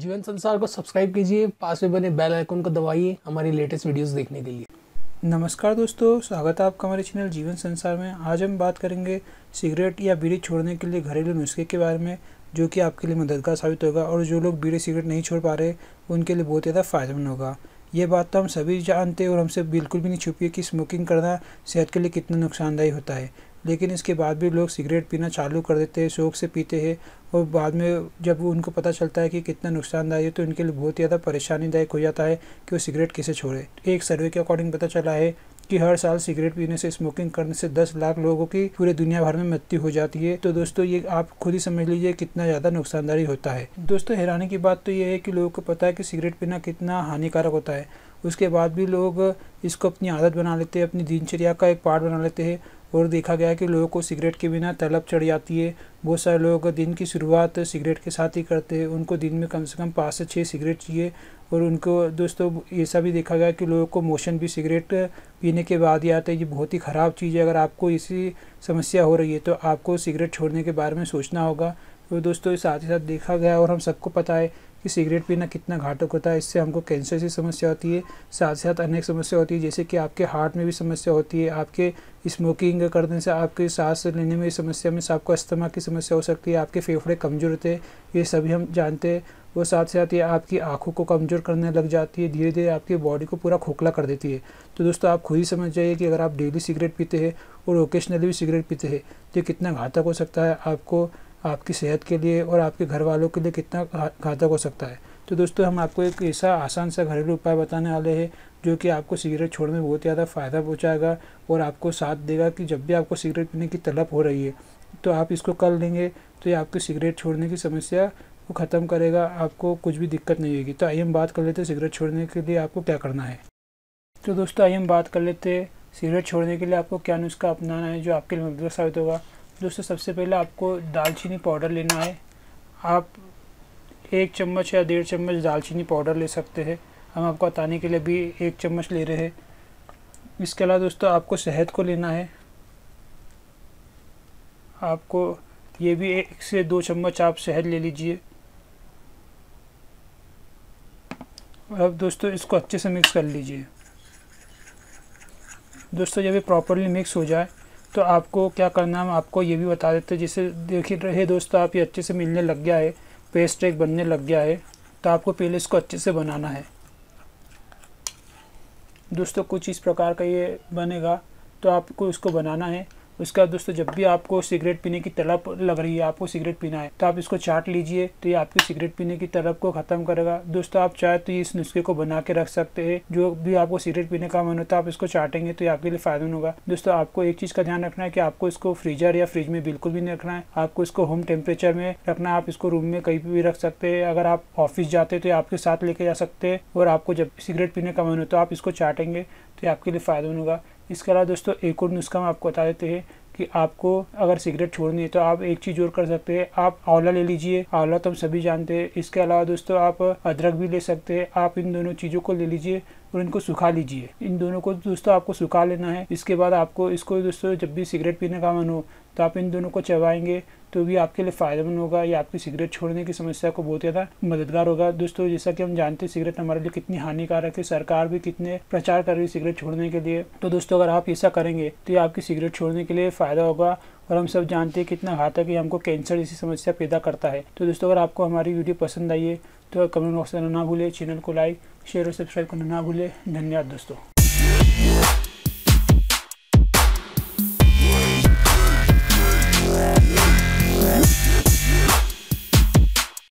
जीवन संसार को सब्सक्राइब कीजिए पास में बने बेल आइकन को दबाइए हमारी लेटेस्ट वीडियोस देखने के लिए नमस्कार दोस्तों स्वागत है आपका हमारे चैनल जीवन संसार में आज हम बात करेंगे सिगरेट या बीड़ी छोड़ने के लिए घरेलू नुस्खे के बारे में जो कि आपके लिए मददगार साबित होगा और जो लोग बीड़ी सिगरेट नहीं छोड़ पा रहे उनके लिए बहुत ज़्यादा फ़ायदेमंद होगा ये बात तो हम सभी जानते हैं और हमसे बिल्कुल भी नहीं छुपी है कि स्मोकिंग करना सेहत के लिए कितना नुकसानदायी होता है लेकिन इसके बाद भी लोग सिगरेट पीना चालू कर देते हैं शौक से पीते हैं और बाद में जब उनको पता चलता है कि कितना नुकसानदायक है तो इनके लिए बहुत ज़्यादा परेशानीदायक हो जाता है कि वो सिगरेट कैसे छोड़े एक सर्वे के अकॉर्डिंग पता चला है कि हर साल सिगरेट पीने से स्मोकिंग करने से 10 लाख लोगों की पूरे दुनिया भर में मृत्यु हो जाती है तो दोस्तों ये आप खुद ही समझ लीजिए कितना ज़्यादा नुकसानदारी होता है दोस्तों हैरानी की बात तो ये है कि लोगों को पता है कि सिगरेट पीना कितना हानिकारक होता है उसके बाद भी लोग इसको अपनी आदत बना लेते हैं अपनी दिनचर्या का एक पार्ट बना लेते हैं और देखा गया है कि लोगों को सिगरेट के बिना तलब चढ़ जाती है बहुत सारे लोग दिन की शुरुआत सिगरेट के साथ ही करते हैं उनको दिन में कम से कम पाँच से छः सिगरेट चाहिए और उनको दोस्तों ऐसा भी देखा गया कि लोगों को मोशन भी सिगरेट पीने के बाद ही आता है ये बहुत ही ख़राब चीज़ है अगर आपको इसी समस्या हो रही है तो आपको सिगरेट छोड़ने के बारे में सोचना होगा तो दोस्तों साथ ही साथ देखा गया और हम सबको पता है कि सिगरेट पीना कितना घातक होता है इससे हमको कैंसर की समस्या होती है साथ साथ अनेक समस्या होती है जैसे कि आपके हार्ट में भी समस्या होती है आपके स्मोकिंग करने से आपके सांस लेने में समस्या में आपको अस्थमा की समस्या हो सकती है आपके फेफड़े कमज़ोर होते हैं ये सभी हम जानते हैं वो साथ साथ ये आपकी आँखों को कमज़ोर करने लग जाती है धीरे धीरे आपकी बॉडी को पूरा खोखला कर देती है तो दोस्तों आप खुद ही समझ जाइए कि अगर आप डेली सिगरेट पीते हैं और ओकेशनली भी सिगरेट पीते हैं तो कितना घातक हो सकता है आपको आपकी सेहत के लिए और आपके घर वालों के लिए कितना घातक हो सकता है तो दोस्तों हम आपको एक ऐसा आसान सा घरेलू उपाय बताने वाले हैं जो कि आपको सिगरेट छोड़ने में बहुत ज़्यादा फ़ायदा पहुँचाएगा और आपको साथ देगा कि जब भी आपको सिगरेट पीने की तलब हो रही है तो आप इसको कर लेंगे तो ये आपकी सिगरेट छोड़ने की समस्या को ख़त्म करेगा आपको कुछ भी दिक्कत नहीं होगी तो आइए हम बात कर लेते हैं सिगरेट छोड़ने के लिए आपको क्या करना है तो दोस्तों आइए हम बात कर लेते हैं सिगरेट छोड़ने के लिए आपको क्या नुस्खा अपनाना है जो आपके लिए मदद साबित होगा दोस्तों सबसे पहले आपको दालचीनी पाउडर लेना है आप एक चम्मच या डेढ़ चम्मच दालचीनी पाउडर ले सकते हैं हम आपको बताने के लिए भी एक चम्मच ले रहे हैं इसके अलावा दोस्तों आपको शहद को लेना है आपको ये भी एक से दो चम्मच आप शहद ले लीजिए और अब दोस्तों इसको अच्छे से मिक्स कर लीजिए दोस्तों जब ये प्रॉपरली मिक्स हो जाए तो आपको क्या करना है आपको ये भी बता देते हैं जैसे देखिए रहे दोस्तों आप ये अच्छे से मिलने लग गया है पेस्ट एक बनने लग गया है तो आपको पहले इसको अच्छे से बनाना है दोस्तों कुछ इस प्रकार का ये बनेगा तो आपको इसको बनाना है उसके बाद दोस्तों जब भी आपको सिगरेट पीने की तलब लग रही है आपको सिगरेट पीना है तो आप इसको चाट लीजिए तो ये आपकी सिगरेट पीने की तलब को खत्म करेगा दोस्तों आप चाहे तो इस नुस्खे को बना के रख सकते हैं जो भी आपको सिगरेट पीने का मन होता है आप इसको चाटेंगे तो ये आपके लिए फायदेमंद होगा दोस्तों आपको एक चीज का ध्यान रखना है कि आपको इसको फ्रीजर या फ्रिज में बिल्कुल भी नहीं रखना है आपको इसको होम टेम्परेचर में रखना है आप इसको रूम में कहीं भी रख सकते हैं अगर आप ऑफिस जाते तो आपके साथ लेके जा सकते हैं और आपको जब सिगरेट पीने का मन होता तो आप इसको चाटेंगे तो आपके लिए फायदेमंद होगा इसके अलावा दोस्तों एक और नुस्खा हम आपको बता देते हैं कि आपको अगर सिगरेट छोड़नी है तो आप एक चीज़ और कर सकते हैं आप आंवला ले लीजिए आंवला तो हम सभी जानते हैं इसके अलावा दोस्तों आप अदरक भी ले सकते हैं आप इन दोनों चीज़ों को ले लीजिए और इनको सुखा लीजिए इन दोनों को दोस्तों आपको सुखा लेना है इसके बाद आपको इसको दोस्तों जब भी सिगरेट पीने का मन हो तो आप इन दोनों को चबाएंगे तो भी आपके लिए फ़ायदेमंद होगा या आपकी सिगरेट छोड़ने की समस्या को बहुत ज़्यादा मददगार होगा दोस्तों जैसा कि हम जानते हैं सिगरेट हमारे लिए कितनी हानिकारक है सरकार भी कितने प्रचार कर रही है सिगरेट छोड़ने के लिए तो दोस्तों अगर आप ऐसा करेंगे तो ये आपकी सिगरेट छोड़ने के लिए फ़ायदा होगा और हम सब जानते हैं कितना घातक है हमको कैंसर जैसी समस्या पैदा करता है तो दोस्तों अगर आपको हमारी वीडियो पसंद आई है तो कमेंट बॉक्स में ना भूलें चैनल को लाइक शेयर और सब्सक्राइब करना ना भूलें धन्यवाद दोस्तों